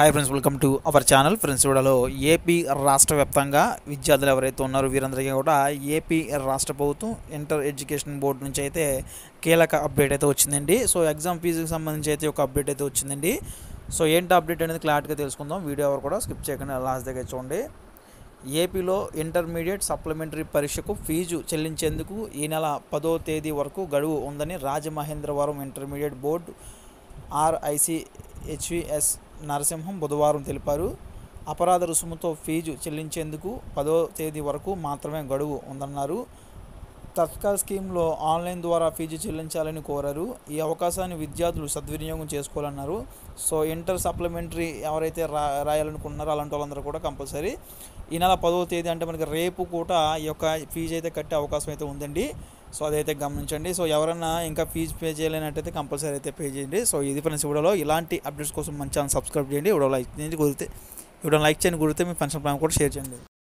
hi friends welcome to our channel friends ఇవిడలో AP రాష్ట్ర వ్యాప్తంగా విద్యార్థులు ఎవరైతే ఉన్నారో వీరందరికీ కూడా ఏపీ రాష్ట్ర ప్రభుత్వం ఇంటర్ ఎడ్యుకేషన్ బోర్డు నుంచి అయితే కీలక అప్డేట్ అయితే వచ్చిందండి సో ఎగ్జామ్ ఫీజుకి సంబంధించి అయితే ఒక అప్డేట్ అయితే వచ్చిందండి సో ఏంటి అప్డేట్ అనేది క్లారిటీగా తెలుసుకుందాం వీడియో ఎవరు కూడా స్కిప్ చేయకుండా లాస్ట్ దగ్గర చూడండి ఏపీలో ఇంటర్మీడియట్ సప్లిమెంటరీ పరీక్షకు ఫీజు చెల్లించేందుకు ఈ నెల పదో తేదీ వరకు గడువు ఉందని Rajamahendravaram intermediate board HVS Narasimham బుధవారం తెలిపారు అపరాధ రుసుముతో ఫీజు చెల్లించేందుకు పదో తేదీ వరకు మాత్రమే గడువు ఉందన్నారు తత్కాల్ స్కీమ్లో ఆన్లైన్ ద్వారా ఫీజు చెల్లించాలని కోరారు ఈ అవకాశాన్ని విద్యార్థులు సద్వినియోగం చేసుకోవాలన్నారు సో ఇంటర్ సప్లిమెంటరీ ఎవరైతే రా రాయాలనుకుంటున్నారో అలాంటి వాళ్ళందరూ కూడా కంపల్సరీ ఈ నెల పదవ తేదీ అంటే మనకి రేపు కూడా ఈ యొక్క ఫీజు అయితే కట్టే అవకాశం అయితే ఉందండి సో అదైతే గమనించండి సో ఎవరైనా ఇంకా ఫీజు పే చేయలేనట్టయితే కంపల్సరీ అయితే పే చేయండి సో ఇది ఫ్రెండ్స్ ఇవిడలో ఇలాంటి అప్డేట్స్ కోసం మంచి ఛానల్ సబ్స్క్రైబ్ చేయండి వీడియో లైక్ చేయండి కుదిరితే వీడియో లైక్ చేయండి కుదిరితే మీ ఫ్రెండ్స్ ప్లాన్ కూడా షేర్ చేయండి